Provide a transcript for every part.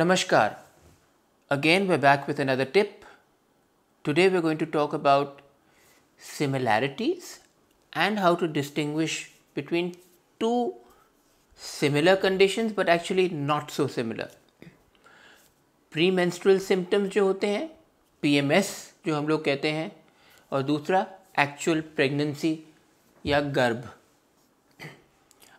Namaskar. Again, we're back with another tip. Today, we're going to talk about similarities and how to distinguish between two similar conditions but actually not so similar. Premenstrual symptoms, जो होते हैं PMS, जो हम लोग कहते हैं और दूसरा actual pregnancy या गर्भ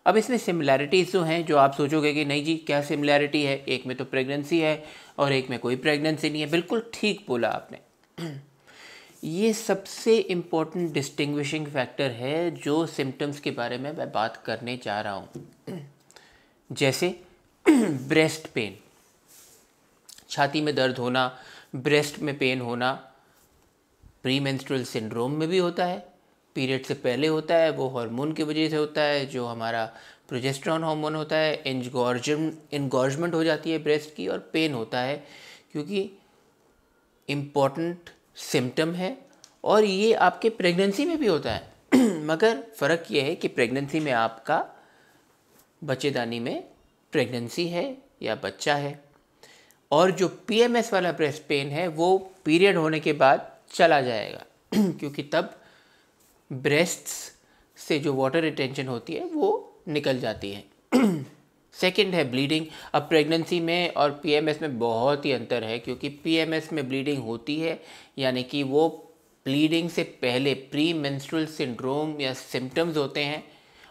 अब इसमें सिमिलैरिटीज़ जो तो हैं जो आप सोचोगे कि नहीं जी क्या सिमिलैरिटी है एक में तो प्रेगनेंसी है और एक में कोई प्रेगनेंसी नहीं है बिल्कुल ठीक बोला आपने ये सबसे इम्पोर्टेंट डिस्टिंग्विशिंग फैक्टर है जो सिम्टम्स के बारे में मैं बात करने जा रहा हूँ जैसे ब्रेस्ट पेन छाती में दर्द होना ब्रेस्ट में पेन होना प्री सिंड्रोम में भी होता है पीरियड से पहले होता है वो हार्मोन की वजह से होता है जो हमारा प्रोजेस्ट्रॉन हार्मोन होता है इंगॉर्जम इंगॉर्जमेंट हो जाती है ब्रेस्ट की और पेन होता है क्योंकि इम्पॉर्टेंट सिम्टम है और ये आपके प्रेगनेंसी में भी होता है मगर फ़र्क ये है कि प्रेगनेंसी में आपका बच्चेदानी में प्रेगनेंसी है या बच्चा है और जो पीएमएस वाला ब्रेस्ट पेन है वो पीरियड होने के बाद चला जाएगा क्योंकि तब ब्रेस्ट्स से जो वाटर रिटेंशन होती है वो निकल जाती है सेकेंड है ब्लीडिंग अब प्रेगनेंसी में और पीएमएस में बहुत ही अंतर है क्योंकि पीएमएस में ब्लीडिंग होती है यानी कि वो ब्लीडिंग से पहले प्री मेंस्ट्रुअल सिंड्रोम या सिम्टम्स होते हैं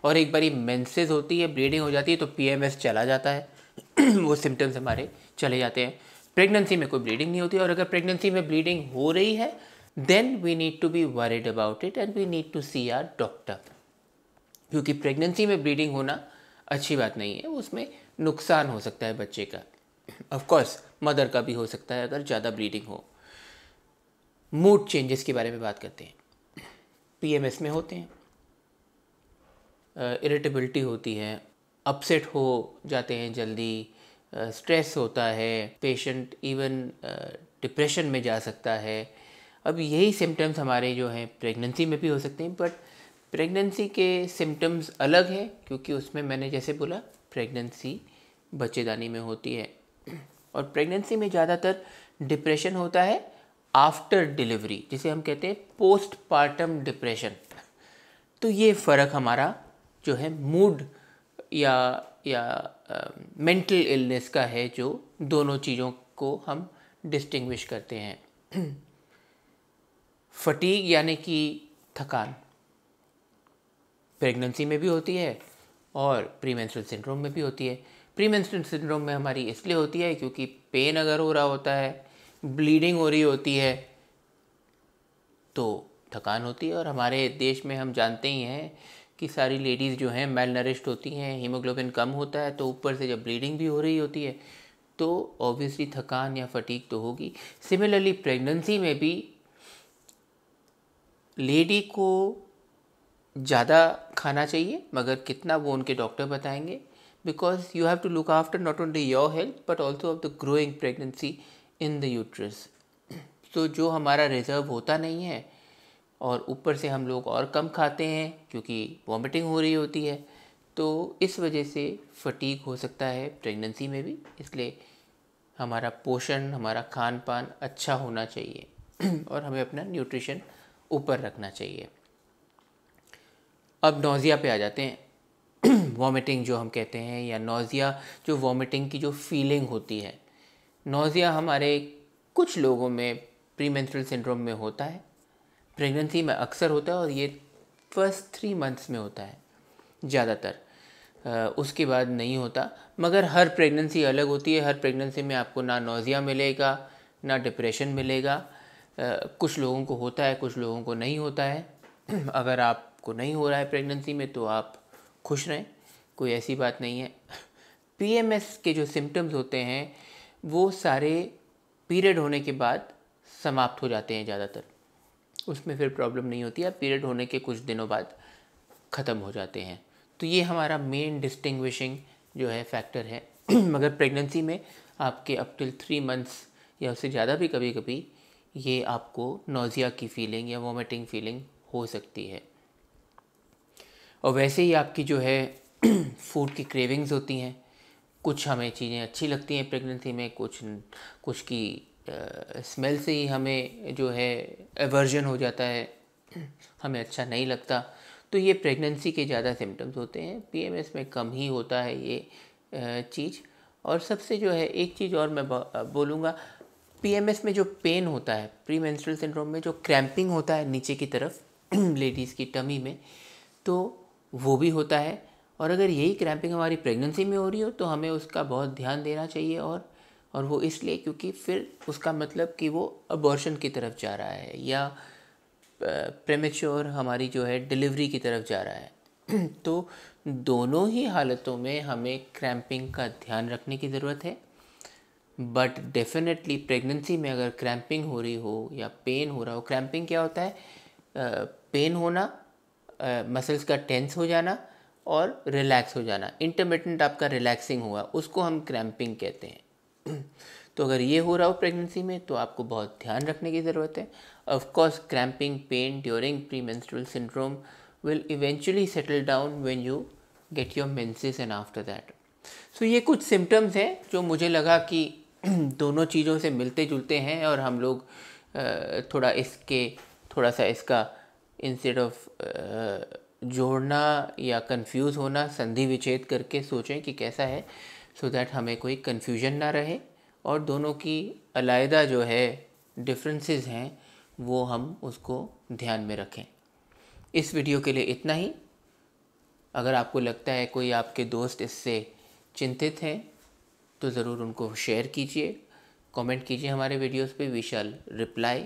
और एक बारी मेंसेस होती है ब्लीडिंग हो जाती है तो पीएमएस चला जाता है वो सिम्टम्स हमारे चले जाते हैं प्रेगनेंसी में कोई ब्लीडिंग नहीं होती और अगर प्रेगनेंसी में ब्लीडिंग हो रही है then we need to be worried about it and we need to see our doctor क्योंकि प्रेगनेंसी में ब्लीडिंग होना अच्छी बात नहीं है उसमें नुकसान हो सकता है बच्चे का ऑफकोर्स मदर का भी हो सकता है अगर ज़्यादा ब्लीडिंग हो मूड चेंजेस के बारे में बात करते हैं पी में होते हैं इरिटेबिलिटी uh, होती है अपसेट हो जाते हैं जल्दी स्ट्रेस uh, होता है पेशेंट इवन डिप्रेशन में जा सकता है अब यही सिम्टम्स हमारे जो हैं प्रेगनेंसी में भी हो सकते हैं बट प्रेगनेंसी के सिम्टम्स अलग हैं क्योंकि उसमें मैंने जैसे बोला प्रेगनेंसी बच्चेदानी में होती है और प्रेगनेंसी में ज़्यादातर डिप्रेशन होता है आफ्टर डिलीवरी जिसे हम कहते हैं पोस्ट पार्टम डिप्रेशन तो ये फ़र्क हमारा जो है मूड या या मेंटल इलनेस का है जो दोनों चीज़ों को हम डिस्टिंग्विश करते हैं फटीक यानी कि थकान प्रेगनेंसी में भी होती है और प्री सिंड्रोम में भी होती है प्री सिंड्रोम में हमारी इसलिए होती है क्योंकि पेन अगर हो रहा होता है ब्लीडिंग हो रही होती है तो थकान होती है और हमारे देश में हम जानते ही हैं कि सारी लेडीज़ जो हैं मेल नरिश्ड होती हैं हीमोग्लोबिन कम होता है तो ऊपर से जब ब्लीडिंग भी हो रही होती है तो ऑब्वियसली थकान या फटीक तो होगी सिमिलरली प्रेगनेंसी में भी लेडी को ज़्यादा खाना चाहिए मगर कितना वो उनके डॉक्टर बताएंगे because you have to look after not only your health but also of the growing pregnancy in the uterus तो जो हमारा रिजर्व होता नहीं है और ऊपर से हम लोग और कम खाते हैं क्योंकि वॉमिटिंग हो रही होती है तो इस वजह से फटीक हो सकता है प्रेगनेंसी में भी इसलिए हमारा पोषण हमारा खान पान अच्छा होना चाहिए और हमें अपना न्यूट्रिशन ऊपर रखना चाहिए अब नोज़िया पे आ जाते हैं वॉमिटिंग जो हम कहते हैं या नोज़िया जो वॉमिटिंग की जो फीलिंग होती है नोज़िया हमारे कुछ लोगों में प्रीमेंस्ट्रल सिंड्रोम में होता है प्रेगनेंसी में अक्सर होता है और ये फर्स्ट थ्री मंथ्स में होता है ज़्यादातर उसके बाद नहीं होता मगर हर प्रेगनेंसी अलग होती है हर प्रेगनेंसी में आपको ना नोज़िया मिलेगा ना डिप्रेशन मिलेगा कुछ लोगों को होता है कुछ लोगों को नहीं होता है अगर आपको नहीं हो रहा है प्रेगनेंसी में तो आप खुश रहें कोई ऐसी बात नहीं है पीएमएस के जो सिम्टम्स होते हैं वो सारे पीरियड होने के बाद समाप्त हो जाते हैं ज़्यादातर उसमें फिर प्रॉब्लम नहीं होती है पीरियड होने के कुछ दिनों बाद ख़त्म हो जाते हैं तो ये हमारा मेन डिस्टिंग्विशिंग जो है फैक्टर है मगर प्रेगनेंसी में आपके अप टिल थ्री मंथ्स या उससे ज़्यादा भी कभी कभी ये आपको नोज़िया की फीलिंग या वोमिटिंग फीलिंग हो सकती है और वैसे ही आपकी जो है फूड की क्रेविंग्स होती हैं कुछ हमें चीज़ें अच्छी लगती हैं प्रेगनेंसी में कुछ कुछ की स्मेल से ही हमें जो है एवर्जन हो जाता है हमें अच्छा नहीं लगता तो ये प्रेगनेंसी के ज़्यादा सिम्टम्स होते हैं पीएमएस में कम ही होता है ये चीज़ और सबसे जो है एक चीज़ और मैं बोलूँगा पीएमएस में जो पेन होता है प्री मेंस्ट्रुअल सिंड्रोम में जो क्रैम्पिंग होता है नीचे की तरफ लेडीज़ की टमी में तो वो भी होता है और अगर यही क्रैम्पिंग हमारी प्रेगनेंसी में हो रही हो तो हमें उसका बहुत ध्यान देना चाहिए और और वो इसलिए क्योंकि फिर उसका मतलब कि वो अबॉर्शन की तरफ जा रहा है या प्रेमेच्योर हमारी जो है डिलीवरी की तरफ जा रहा है तो दोनों ही हालतों में हमें क्रैम्पिंग का ध्यान रखने की ज़रूरत है बट डेफिनेटली प्रेगनेंसी में अगर क्रैम्पिंग हो रही हो या पेन हो रहा हो क्रैम्पिंग क्या होता है पेन होना मसल्स का टेंस हो जाना और रिलैक्स हो जाना इंटरमीडियंट आपका रिलैक्सिंग हुआ उसको हम क्रैम्पिंग कहते हैं तो अगर ये हो रहा हो प्रेगनेंसी में तो आपको बहुत ध्यान रखने की ज़रूरत है of course cramping pain during pre menstrual syndrome will eventually settle down when you get your menses and after that so ये कुछ सिम्टम्स हैं जो मुझे लगा कि दोनों चीज़ों से मिलते जुलते हैं और हम लोग थोड़ा इसके थोड़ा सा इसका इंस्टेड ऑफ जोड़ना या कंफ्यूज होना संधि विच्छेद करके सोचें कि कैसा है सो so दैट हमें कोई कंफ्यूजन ना रहे और दोनों की अलायदा जो है डिफरेंसेस हैं वो हम उसको ध्यान में रखें इस वीडियो के लिए इतना ही अगर आपको लगता है कोई आपके दोस्त इससे चिंतित हैं तो ज़रूर उनको शेयर कीजिए कमेंट कीजिए हमारे वीडियोस पे we shall reply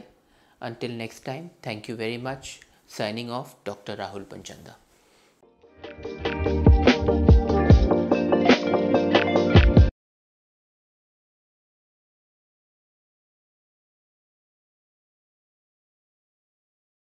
until next time thank you very much signing off doctor Rahul पंचंदा